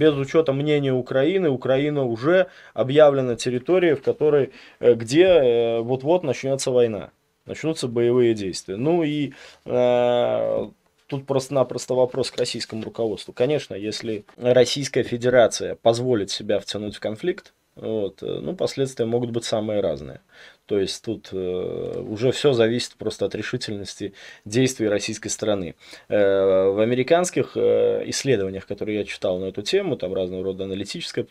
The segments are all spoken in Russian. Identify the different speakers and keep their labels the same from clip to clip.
Speaker 1: без учета мнения Украины, Украина уже объявлена территорией, в которой, э, где э, вот-вот начнется война, начнутся боевые действия. Ну и э, тут просто-напросто вопрос к российскому руководству. Конечно, если Российская Федерация позволит себя втянуть в конфликт, вот. Э, ну, последствия могут быть самые разные. То есть тут э, уже все зависит просто от решительности действий российской страны. Э, в американских э, исследованиях, которые я читал на эту тему, там разного рода аналитическая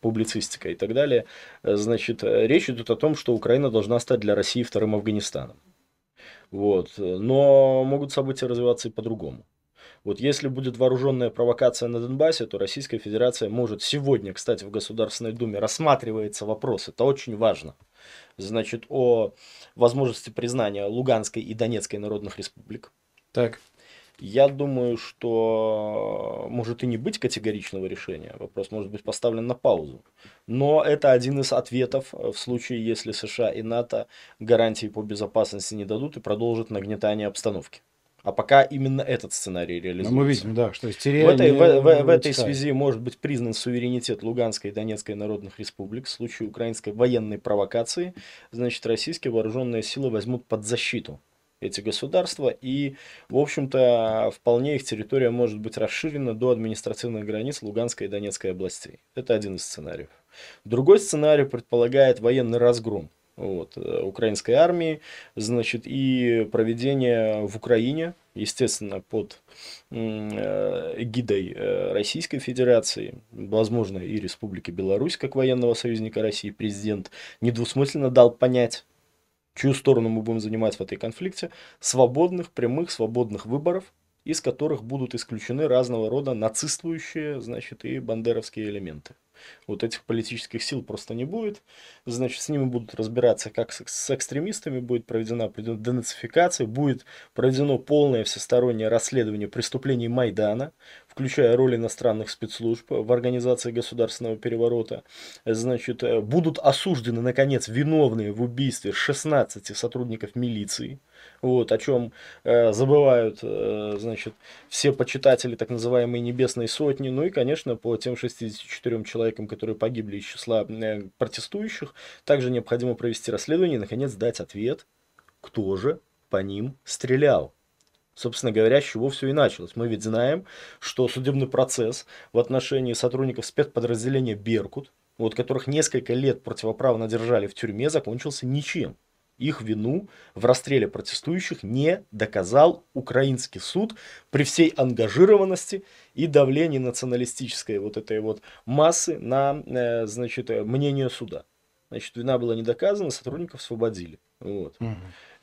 Speaker 1: публицистика и так далее, э, значит, э, речь идет о том, что Украина должна стать для России вторым Афганистаном. Вот. Но могут события развиваться и по-другому. Вот если будет вооруженная провокация на Донбассе, то Российская Федерация может сегодня, кстати, в Государственной Думе рассматривается вопрос, это очень важно, значит, о возможности признания Луганской и Донецкой народных республик. Так. Я думаю, что может и не быть категоричного решения. Вопрос может быть поставлен на паузу. Но это один из ответов в случае, если США и НАТО гарантии по безопасности не дадут и продолжат нагнетание обстановки. А пока именно этот сценарий ну, реализуется. Но мы видим, да, что в этой, не, в, в, в этой связи может быть признан суверенитет Луганской и Донецкой народных республик. В случае украинской военной провокации, значит, российские вооруженные силы возьмут под защиту эти государства. И, в общем-то, вполне их территория может быть расширена до административных границ Луганской и Донецкой областей. Это один из сценариев. Другой сценарий предполагает военный разгром вот, э, украинской армии, значит, и проведение в Украине, естественно, под э, гидой э, Российской Федерации, возможно, и Республики Беларусь, как военного союзника России, президент недвусмысленно дал понять, чью сторону мы будем занимать в этой конфликте, свободных, прямых, свободных выборов, из которых будут исключены разного рода нацистующие, значит, и бандеровские элементы вот этих политических сил просто не будет. Значит, с ними будут разбираться, как с экстремистами, будет проведена денацификация, будет проведено полное всестороннее расследование преступлений Майдана, включая роль иностранных спецслужб в организации государственного переворота. Значит, э, будут осуждены, наконец, виновные в убийстве 16 сотрудников милиции вот, о чем э, забывают, э, значит, все почитатели так называемой «Небесной сотни», ну и, конечно, по тем 64 человекам, которые погибли из числа э, протестующих, также необходимо провести расследование и, наконец, дать ответ, кто же по ним стрелял. Собственно говоря, с чего все и началось. Мы ведь знаем, что судебный процесс в отношении сотрудников спецподразделения «Беркут», вот которых несколько лет противоправно держали в тюрьме, закончился ничем их вину в расстреле протестующих не доказал украинский суд при всей ангажированности и давлении националистической вот этой вот массы на, э, значит, э, мнение суда. Значит, вина была не доказана, сотрудников освободили. Вот. Угу.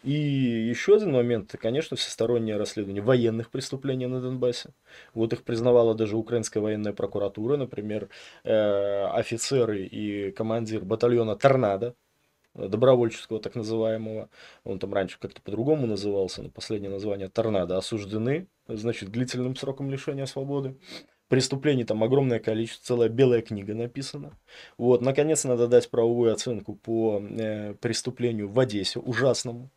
Speaker 1: И еще один момент, это, конечно, всестороннее расследование военных преступлений на Донбассе. Вот их признавала даже украинская военная прокуратура, например, э, офицеры и командир батальона «Торнадо», Э, добровольческого так называемого, он там раньше как-то по-другому назывался, но последнее название «Торнадо», осуждены, значит, длительным сроком лишения свободы. Преступлений там огромное количество, целая белая книга написана. Вот, наконец, надо дать правовую оценку по э, преступлению в Одессе, ужасному,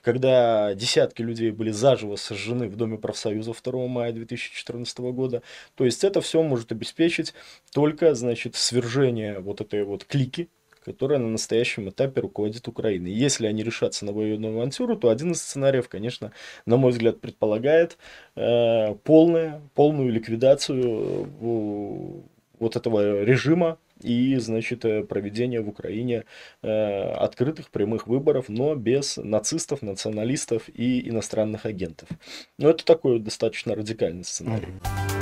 Speaker 1: когда десятки людей были заживо сожжены в Доме профсоюза 2 мая 2014 года. То есть это все может обеспечить только, значит, свержение вот этой вот клики, которая на настоящем этапе руководит Украиной. Если они решатся на военную авантюру, то один из сценариев, конечно, на мой взгляд, предполагает э, полное, полную ликвидацию э, вот этого режима и, значит, э, проведение в Украине э, открытых прямых выборов, но без нацистов, националистов и иностранных агентов. Но ну, это такой достаточно радикальный сценарий.